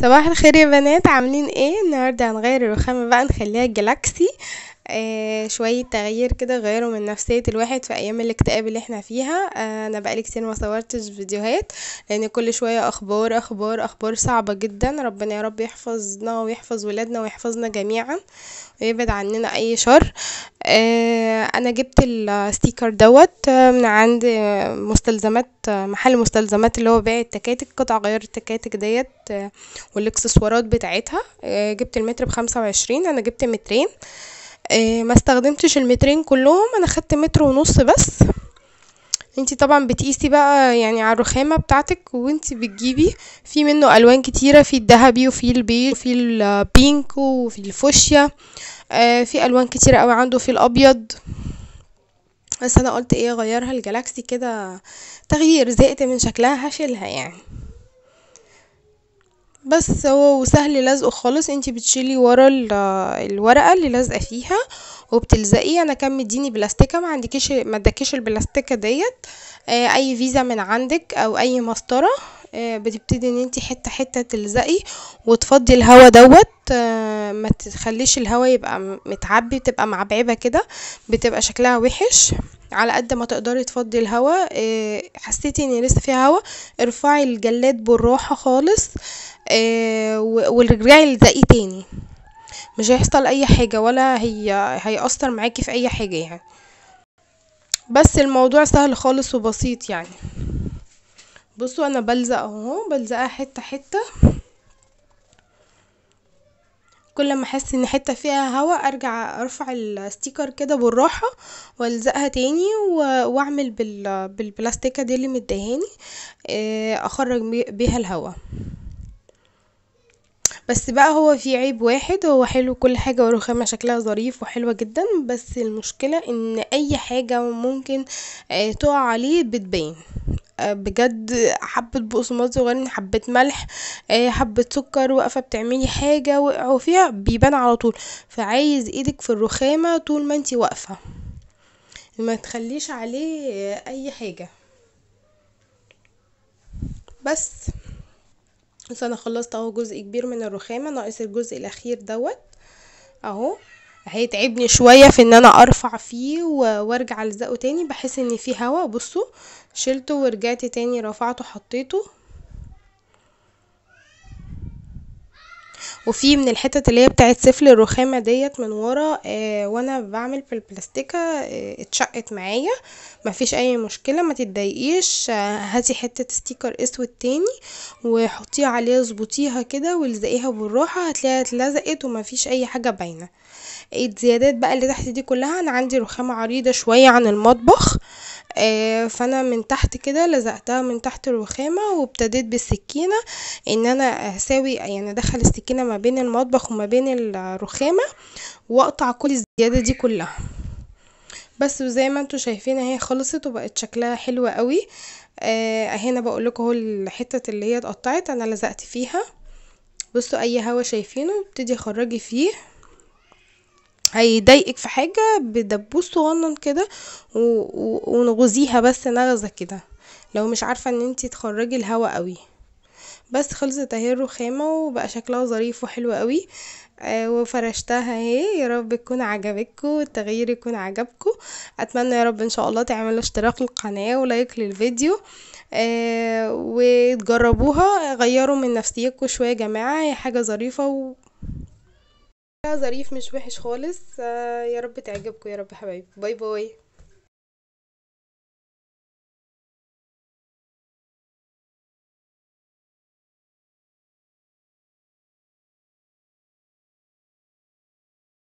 صباح الخير يا بنات عاملين ايه النهارده هنغير الرخامه بقى نخليها جلاكسي آه، شوية تغيير كده غيروا من نفسية الواحد في أيام الاكتئاب اللي احنا فيها آه، أنا بقالي كتير ما صورتش فيديوهات لأن كل شوية أخبار أخبار أخبار صعبة جدا ربنا يا رب يحفظنا ويحفظ ولادنا ويحفظنا جميعا ويبعد عننا أي شر آه، أنا جبت الستيكر دوت من عند مستلزمات محل مستلزمات اللي هو بيع التكاتك قطع غيار التكاتك ديت والإكسسوارات بتاعتها جبت المتر بخمسة وعشرين أنا جبت مترين آه، ما استخدمتش المترين كلهم انا خدت متر ونص بس انتي طبعا بتقيسي بقى يعني على الرخامة بتاعتك وانتي بتجيبي في منه الوان كتيرة في الذهبي وفي البيج وفي البينك وفي الفوشيا آه، في الوان كتيرة قوي عنده في الابيض بس انا قلت ايه اغيرها الجالاكسي كده تغيير زهقت من شكلها هشيلها يعني بس هو سهل لزقه خالص انتي بتشيلي ورا الورقه اللي لازقه فيها وبتلزقيه انا كان مديني بلاستيكه ما عندكيش ما البلاستيكه ديت آه، اي فيزا من عندك او اي مسطره آه، بتبتدي ان انت حته حته تلزقي وتفضي الهوا دوت آه، ما تخليش الهوا يبقى متعبي تبقى معبعبه كده بتبقى شكلها وحش على قد ما تقدري تفضي الهوا آه، حسيتي ان لسه فيها هوا ارفعي الجلاد بالراحه خالص ورجعي لزقي تاني مش هيحصل اي حاجه ولا هي هيأثر معاكي في اي حاجه يعني بس الموضوع سهل خالص وبسيط يعني بصوا انا بلزق اهو بلزقها حته حته كل ما احس ان حته فيها هواء ارجع ارفع الستيكر كده بالراحه والزقها تاني واعمل بالبلاستيكه دي اللي مدهاني آه، اخرج بيها الهواء بس بقى هو في عيب واحد هو حلو كل حاجة ورخامه شكلها ظريف وحلوة جدا بس المشكلة ان اي حاجة ممكن آه، تقع عليه بتبان آه، بجد حبة بقسماط صغيرين حبة ملح آه، حبة سكر واقفة بتعملي حاجة وقعوا فيها بيبان على طول فعايز ايدك في الرخامة طول ما انت واقفة ما تخليش عليه اي حاجة بس بس انا خلصت اهو جزء كبير من الرخامة ناقص الجزء الاخير دوت اهو هيتعبني شوية في ان انا ارفع فيه وارجع الزقه تاني بحس ان فيه هوا بصوا شيلته ورجعت تاني رفعته حطيته وفي من الحتت اللي هي بتاعت سفل الرخامه ديت من ورا آه وانا بعمل في البلاستيكه آه اتشقت معايا مفيش اي مشكله ما تتضايقيش آه هاتي حته ستيكر اسود تاني وحطيها عليه اظبطيها كده والزقيها بالراحه هتلاقيها اتلزقت ومفيش اي حاجه باينه الزيادات بقى اللي تحت دي كلها انا عندي رخامه عريضه شويه عن المطبخ آه، فانا من تحت كده لزقتها من تحت الرخامة وابتديت بالسكينة ان انا اساوي يعني ادخل السكينة ما بين المطبخ وما بين الرخامة واقطع كل الزيادة دي كلها بس وزي ما انتوا شايفين اهي خلصت وبقت شكلها حلو قوي هنا آه، بقول لكم اهو الحتة اللي هي اتقطعت انا لزقت فيها بصوا اي هوا شايفينه ابتدي اخرجي فيه هيضايقك في حاجة بدبوس صغنن كده و... ونغزيها بس نغزة كده لو مش عارفة ان انتي تخرجي الهوا قوي بس خلصت اهي الرخامة وبقى شكلها ظريف وحلو قوي آه، وفرشتها اهي يا رب تكون عجبتكم والتغيير يكون عجبكم اتمنى يا رب ان شاء الله تعملوا اشتراك للقناة ولايك للفيديو آه وتجربوها غيروا من نفسيتكم شوية يا جماعة هي حاجة ظريفة و... ظريف مش وحش خالص آه، يا رب تعجبكم يا رب حبايبي باي باي